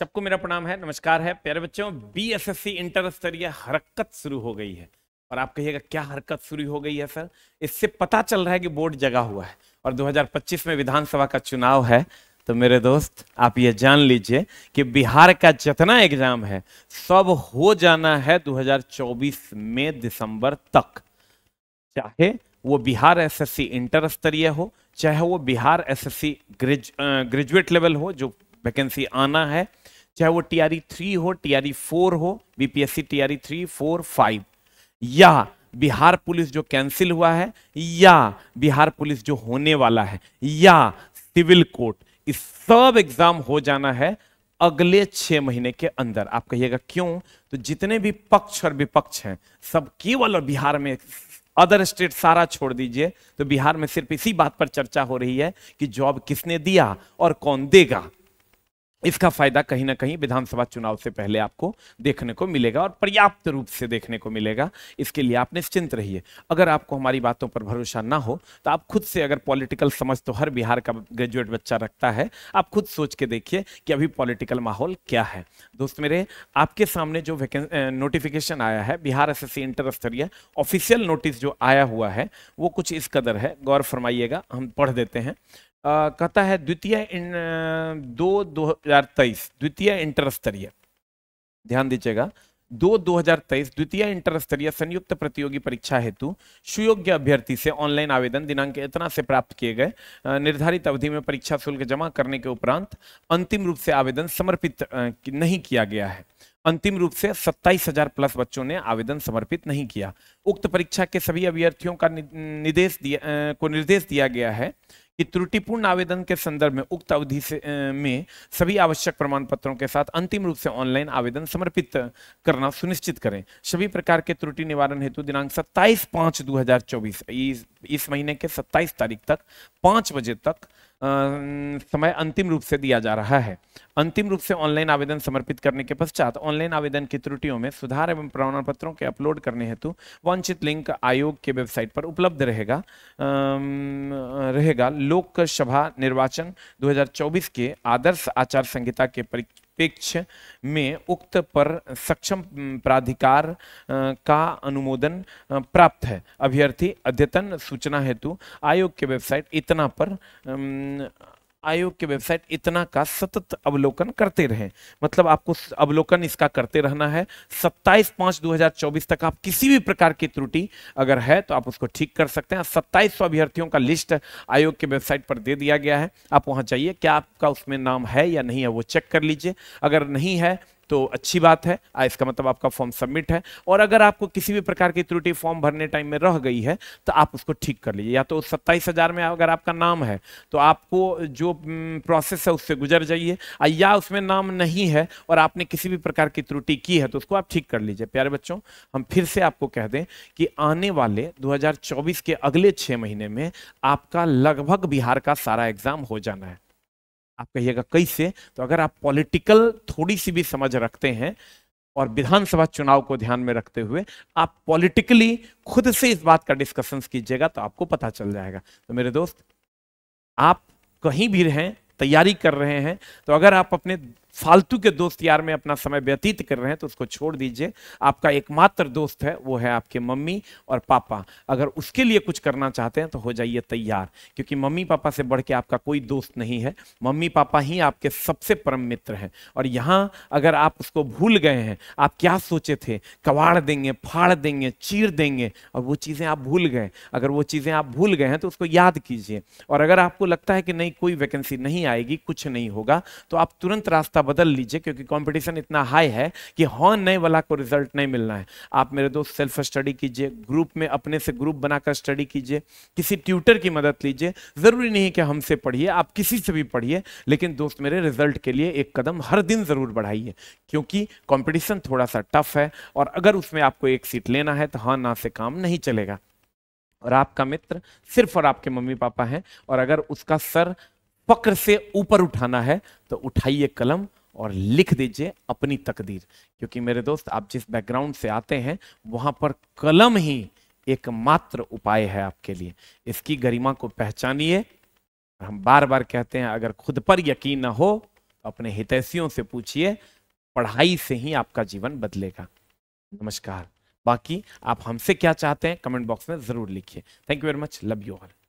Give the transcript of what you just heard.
सबको मेरा प्रणाम है नमस्कार है प्यारे बच्चों B S S C inter स्तरीय हरकत शुरू हो गई है और आप कहिएगा क्या हरकत शुरू हो गई है सर इससे पता चल रहा है कि बोर्ड जगा हुआ है और 2025 में विधानसभा का चुनाव है तो मेरे दोस्त आप ये जान लीजिए कि बिहार का जितना एग्जाम है सब हो जाना है दो में दिसंबर तक चाहे वो बिहार एसएससी इंटर स्तरीय हो चाहे वो Bihar S SSC graduate level हो जो वैकेंसी आना है चाहे वो टी आर थ्री हो टी आर फोर हो BPSC T R three four five या बिहार पुलिस जो कैंसिल हुआ है या बिहार पुलिस जो होने वाला है या सिविल कोर्ट इस सब एग्जाम हो जाना है अगले छह महीने के अंदर आप कहिएगा क्यों तो जितने भी पक्ष और विपक्ष हैं सब केवल और बिहार में अदर स्टेट सारा छोड़ दीजिए तो बिहार में सिर्फ इसी बात पर चर्चा हो रही है कि जॉब किसने दिया और कौन देगा इसका फायदा कहीं ना कहीं विधानसभा चुनाव से पहले आपको देखने को मिलेगा और पर्याप्त रूप से देखने को मिलेगा इसके लिए आप निश्चिंत रहिए अगर आपको हमारी बातों पर भरोसा ना हो तो आप खुद से अगर पॉलिटिकल समझ तो हर बिहार का ग्रेजुएट बच्चा रखता है आप खुद सोच के देखिए कि अभी पॉलिटिकल माहौल क्या है दोस्त मेरे आपके सामने जो नोटिफिकेशन आया है बिहार एस एस इंटर स्तरीय ऑफिशियल नोटिस जो आया हुआ है वो कुछ इस कदर है गौर फरमाइएगा हम पढ़ देते हैं कहता है द्वितीय दो दो हजार तेईस द्वितीय इंटर स्तरीय ध्यान दीजिएगा दो दो हजार तेईस द्वितीय इंटर स्तरीय संयुक्त प्रतियोगी परीक्षा हेतु सुयोग्य अभ्यर्थी से ऑनलाइन आवेदन दिनांक इतना से प्राप्त किए गए निर्धारित अवधि में परीक्षा शुल्क जमा करने के उपरांत अंतिम रूप से आवेदन समर्पित नहीं किया गया है अंतिम रूप से सत्ताईस हजार प्लस बच्चों ने आवेदन समर्पित नहीं किया उक्त परीक्षा के सभी अभ्यर्थियों का निर्देश दिया को निर्देश दिया गया है कि त्रुटिपूर्ण आवेदन के संदर्भ में उक्त अवधि से में सभी आवश्यक प्रमाण पत्रों के साथ अंतिम रूप से ऑनलाइन आवेदन समर्पित करना सुनिश्चित करें सभी प्रकार के त्रुटि निवारण हेतु दिनांक सत्ताईस पाँच 2024 इस, इस महीने के सत्ताईस तारीख तक 5 बजे तक समय अंतिम रूप से दिया जा रहा है अंतिम रूप से ऑनलाइन आवेदन समर्पित करने के पश्चात ऑनलाइन आवेदन की त्रुटियों में सुधार एवं प्रमाण पत्रों के अपलोड करने हेतु वांछित लिंक आयोग के वेबसाइट पर उपलब्ध रहेगा रहेगा लोकसभा निर्वाचन 2024 के आदर्श आचार संहिता के परिप्रेक्ष्य में उक्त पर सक्षम प्राधिकार का अनुमोदन प्राप्त है अभ्यर्थी अद्यतन सूचना हेतु आयोग के वेबसाइट इतना पर आयोग के वेबसाइट इतना का सतत अवलोकन करते रहें मतलब आपको अवलोकन इसका करते रहना है 27 पांच 2024 तक आप किसी भी प्रकार की त्रुटि अगर है तो आप उसको ठीक कर सकते हैं सत्ताईस अभ्यर्थियों का लिस्ट आयोग के वेबसाइट पर दे दिया गया है आप वहां जाइए क्या आपका उसमें नाम है या नहीं है वो चेक कर लीजिए अगर नहीं है तो अच्छी बात है इसका मतलब आपका फॉर्म सबमिट है और अगर आपको किसी भी प्रकार की त्रुटि फॉर्म भरने टाइम में रह गई है तो आप उसको ठीक कर लीजिए या तो सत्ताईस हजार में अगर आपका नाम है तो आपको जो प्रोसेस है उससे गुजर जाइए या उसमें नाम नहीं है और आपने किसी भी प्रकार की त्रुटि की है तो उसको आप ठीक कर लीजिए प्यारे बच्चों हम फिर से आपको कह दें कि आने वाले दो के अगले छः महीने में आपका लगभग बिहार का सारा एग्जाम हो जाना है आप कहिएगा कैसे तो अगर आप पॉलिटिकल थोड़ी सी भी समझ रखते हैं और विधानसभा चुनाव को ध्यान में रखते हुए आप पॉलिटिकली खुद से इस बात का डिस्कशंस कीजिएगा तो आपको पता चल जाएगा तो मेरे दोस्त आप कहीं भी रहें तैयारी कर रहे हैं तो अगर आप अपने फालतू के दोस्त यार में अपना समय व्यतीत कर रहे हैं तो उसको छोड़ दीजिए आपका एकमात्र दोस्त है वो है आपके मम्मी और पापा अगर उसके लिए कुछ करना चाहते हैं तो हो जाइए तैयार क्योंकि मम्मी पापा से बढ़ के आपका कोई दोस्त नहीं है मम्मी पापा ही आपके सबसे परम मित्र हैं और यहाँ अगर आप उसको भूल गए हैं आप क्या सोचे थे कवाड़ देंगे फाड़ देंगे चीर देंगे और वो चीज़ें आप भूल गए अगर वो चीज़ें आप भूल गए हैं तो उसको याद कीजिए और अगर आपको लगता है कि नहीं कोई वैकेंसी नहीं आएगी कुछ नहीं होगा तो आप तुरंत रास्ता रास्ता बदल लीजिए क्योंकि कंपटीशन इतना हाई है कि हॉर्न नए वाला को रिजल्ट नहीं मिलना है आप मेरे दोस्त सेल्फ स्टडी कीजिए ग्रुप में अपने से ग्रुप बनाकर स्टडी कीजिए किसी ट्यूटर की मदद लीजिए ज़रूरी नहीं कि हमसे पढ़िए आप किसी से भी पढ़िए लेकिन दोस्त मेरे रिजल्ट के लिए एक कदम हर दिन ज़रूर बढ़ाइए क्योंकि कॉम्पिटिशन थोड़ा सा टफ है और अगर उसमें आपको एक सीट लेना है तो हाँ ना से काम नहीं चलेगा और आपका मित्र सिर्फ और आपके मम्मी पापा हैं और अगर उसका सर फक्र से ऊपर उठाना है तो उठाइए कलम और लिख दीजिए अपनी तकदीर क्योंकि मेरे दोस्त आप जिस बैकग्राउंड से आते हैं वहां पर कलम ही एकमात्र उपाय है आपके लिए इसकी गरिमा को पहचानिए हम बार बार कहते हैं अगर खुद पर यकीन ना हो तो अपने हितैषियों से पूछिए पढ़ाई से ही आपका जीवन बदलेगा नमस्कार बाकी आप हमसे क्या चाहते हैं कमेंट बॉक्स में जरूर लिखिए thank you very much love you all